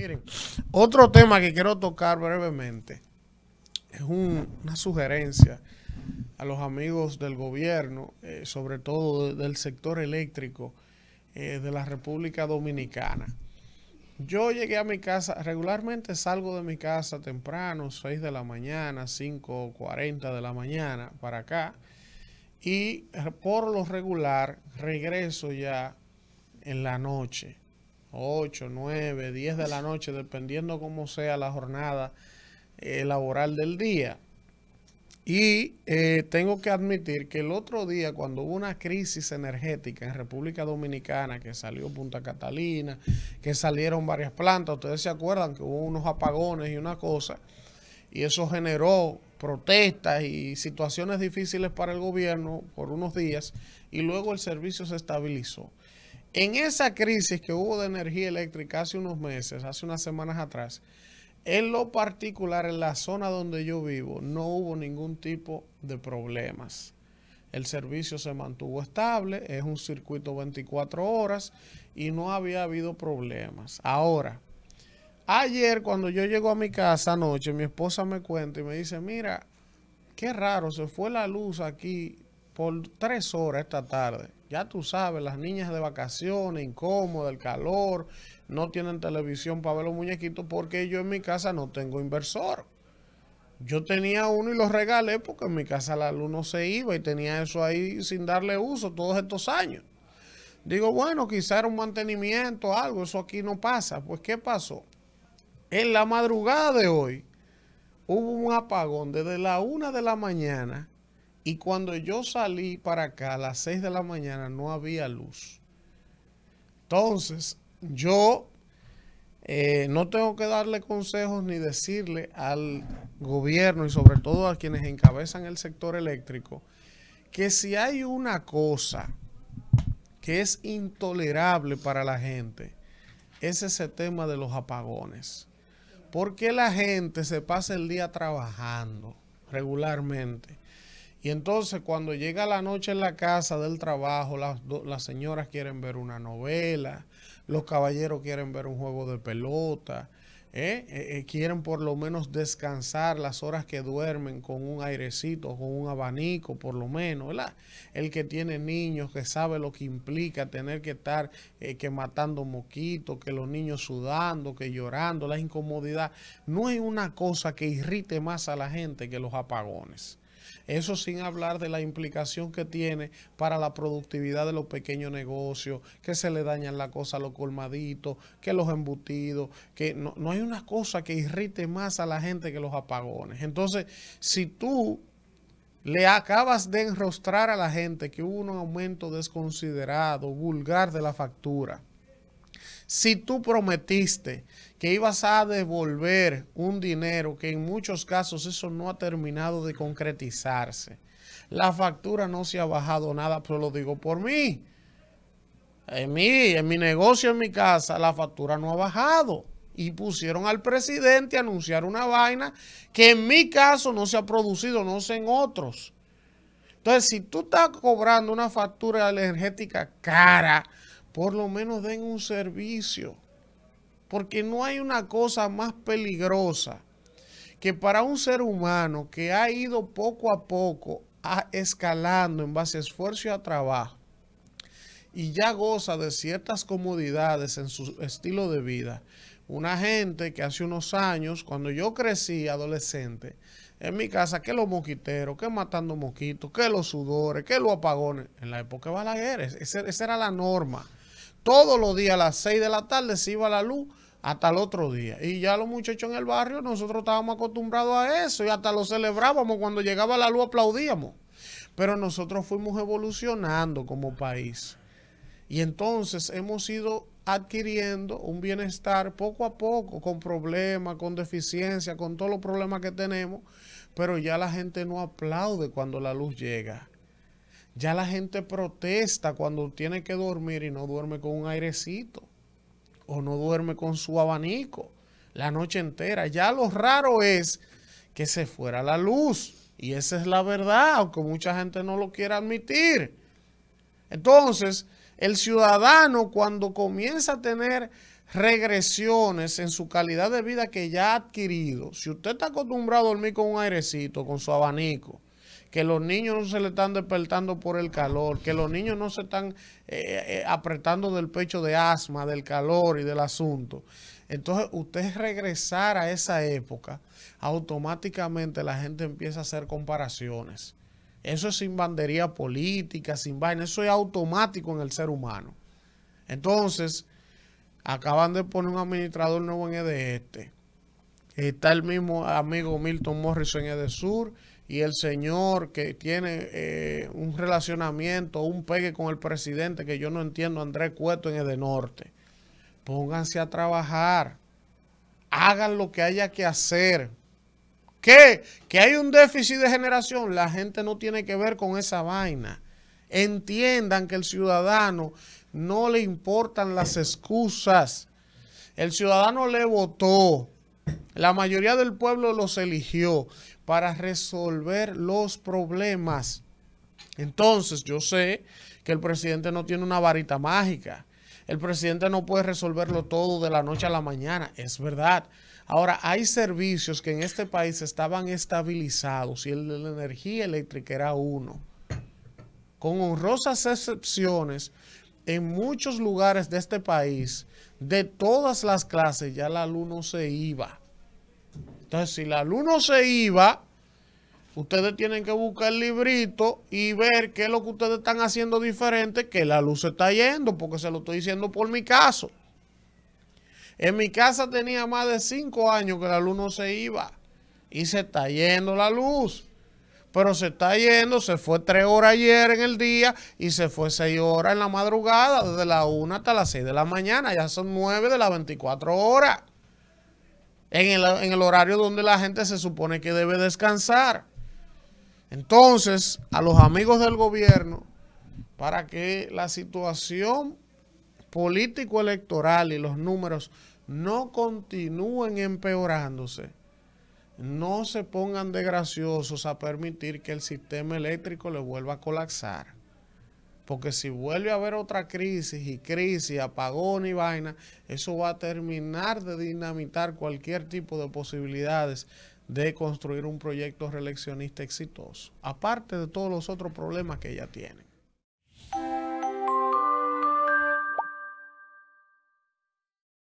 Miren, otro tema que quiero tocar brevemente es una sugerencia a los amigos del gobierno, eh, sobre todo del sector eléctrico eh, de la República Dominicana. Yo llegué a mi casa, regularmente salgo de mi casa temprano, 6 de la mañana, 5.40 de la mañana para acá, y por lo regular regreso ya en la noche. 8, 9, 10 de la noche, dependiendo cómo sea la jornada eh, laboral del día. Y eh, tengo que admitir que el otro día, cuando hubo una crisis energética en República Dominicana, que salió Punta Catalina, que salieron varias plantas, ustedes se acuerdan que hubo unos apagones y una cosa, y eso generó protestas y situaciones difíciles para el gobierno por unos días, y luego el servicio se estabilizó. En esa crisis que hubo de energía eléctrica hace unos meses, hace unas semanas atrás, en lo particular, en la zona donde yo vivo, no hubo ningún tipo de problemas. El servicio se mantuvo estable, es un circuito 24 horas y no había habido problemas. Ahora, ayer cuando yo llego a mi casa anoche, mi esposa me cuenta y me dice, mira, qué raro, se fue la luz aquí por tres horas esta tarde. Ya tú sabes, las niñas de vacaciones, incómodas, el calor, no tienen televisión para ver los muñequitos porque yo en mi casa no tengo inversor. Yo tenía uno y lo regalé porque en mi casa la luz no se iba y tenía eso ahí sin darle uso todos estos años. Digo, bueno, quizá era un mantenimiento, algo, eso aquí no pasa. Pues, ¿qué pasó? En la madrugada de hoy hubo un apagón desde la una de la mañana y cuando yo salí para acá a las 6 de la mañana no había luz. Entonces, yo eh, no tengo que darle consejos ni decirle al gobierno y sobre todo a quienes encabezan el sector eléctrico que si hay una cosa que es intolerable para la gente, es ese tema de los apagones. Porque la gente se pasa el día trabajando regularmente y entonces cuando llega la noche en la casa del trabajo, las, señoras quieren ver una novela, los caballeros quieren ver un juego de pelota, ¿eh? Eh, ¿eh? quieren por lo menos descansar las horas que duermen con un airecito, con un abanico, por lo menos, El que tiene niños, que sabe lo que implica tener que estar eh, que matando moquitos, que los niños sudando, que llorando, la incomodidad. No hay una cosa que irrite más a la gente que los apagones. Eso sin hablar de la implicación que tiene para la productividad de los pequeños negocios, que se le dañan la cosa a los colmaditos, que los embutidos, que no, no hay una cosa que irrite más a la gente que los apagones. Entonces, si tú le acabas de enrostrar a la gente que hubo un aumento desconsiderado, vulgar de la factura, si tú prometiste que ibas a devolver un dinero que en muchos casos eso no ha terminado de concretizarse, la factura no se ha bajado nada, pero lo digo por mí. En mí, en mi negocio, en mi casa, la factura no ha bajado. Y pusieron al presidente a anunciar una vaina que en mi caso no se ha producido, no sé en otros. Entonces, si tú estás cobrando una factura energética cara, por lo menos den un servicio. Porque no hay una cosa más peligrosa que para un ser humano que ha ido poco a poco a escalando en base a esfuerzo y a trabajo y ya goza de ciertas comodidades en su estilo de vida. Una gente que hace unos años, cuando yo crecí adolescente, en mi casa, que los moquiteros, que matando mosquitos, que los sudores, que los apagones, en la época de Balaguer, esa era la norma todos los días a las 6 de la tarde se iba la luz hasta el otro día. Y ya los muchachos en el barrio, nosotros estábamos acostumbrados a eso y hasta lo celebrábamos. Cuando llegaba la luz aplaudíamos. Pero nosotros fuimos evolucionando como país. Y entonces hemos ido adquiriendo un bienestar poco a poco, con problemas, con deficiencia, con todos los problemas que tenemos, pero ya la gente no aplaude cuando la luz llega. Ya la gente protesta cuando tiene que dormir y no duerme con un airecito o no duerme con su abanico la noche entera. Ya lo raro es que se fuera la luz. Y esa es la verdad, aunque mucha gente no lo quiera admitir. Entonces, el ciudadano cuando comienza a tener regresiones en su calidad de vida que ya ha adquirido, si usted está acostumbrado a dormir con un airecito, con su abanico, que los niños no se le están despertando por el calor, que los niños no se están eh, eh, apretando del pecho de asma, del calor y del asunto. Entonces, usted regresar a esa época, automáticamente la gente empieza a hacer comparaciones. Eso es sin bandería política, sin vaina, eso es automático en el ser humano. Entonces, acaban de poner un administrador nuevo en EDE Este. Está el mismo amigo Milton Morrison en EDE Sur y el señor que tiene eh, un relacionamiento, un pegue con el presidente, que yo no entiendo, Andrés Cueto en el Norte. pónganse a trabajar, hagan lo que haya que hacer. ¿Qué? Que hay un déficit de generación, la gente no tiene que ver con esa vaina. Entiendan que el ciudadano no le importan las excusas. El ciudadano le votó, la mayoría del pueblo los eligió para resolver los problemas. Entonces, yo sé que el presidente no tiene una varita mágica. El presidente no puede resolverlo todo de la noche a la mañana. Es verdad. Ahora, hay servicios que en este país estaban estabilizados y el la energía eléctrica era uno. Con honrosas excepciones, en muchos lugares de este país, de todas las clases, ya la luz no se iba. Entonces, si la luz no se iba, ustedes tienen que buscar el librito y ver qué es lo que ustedes están haciendo diferente, que la luz se está yendo, porque se lo estoy diciendo por mi caso. En mi casa tenía más de cinco años que la luz no se iba y se está yendo la luz. Pero se está yendo, se fue tres horas ayer en el día y se fue seis horas en la madrugada, desde la una hasta las seis de la mañana, ya son nueve de las 24 horas en el, en el horario donde la gente se supone que debe descansar. Entonces, a los amigos del gobierno, para que la situación político-electoral y los números no continúen empeorándose, no se pongan de a permitir que el sistema eléctrico le vuelva a colapsar. Porque si vuelve a haber otra crisis y crisis, apagón y vaina, eso va a terminar de dinamitar cualquier tipo de posibilidades de construir un proyecto reeleccionista exitoso, aparte de todos los otros problemas que ya tiene.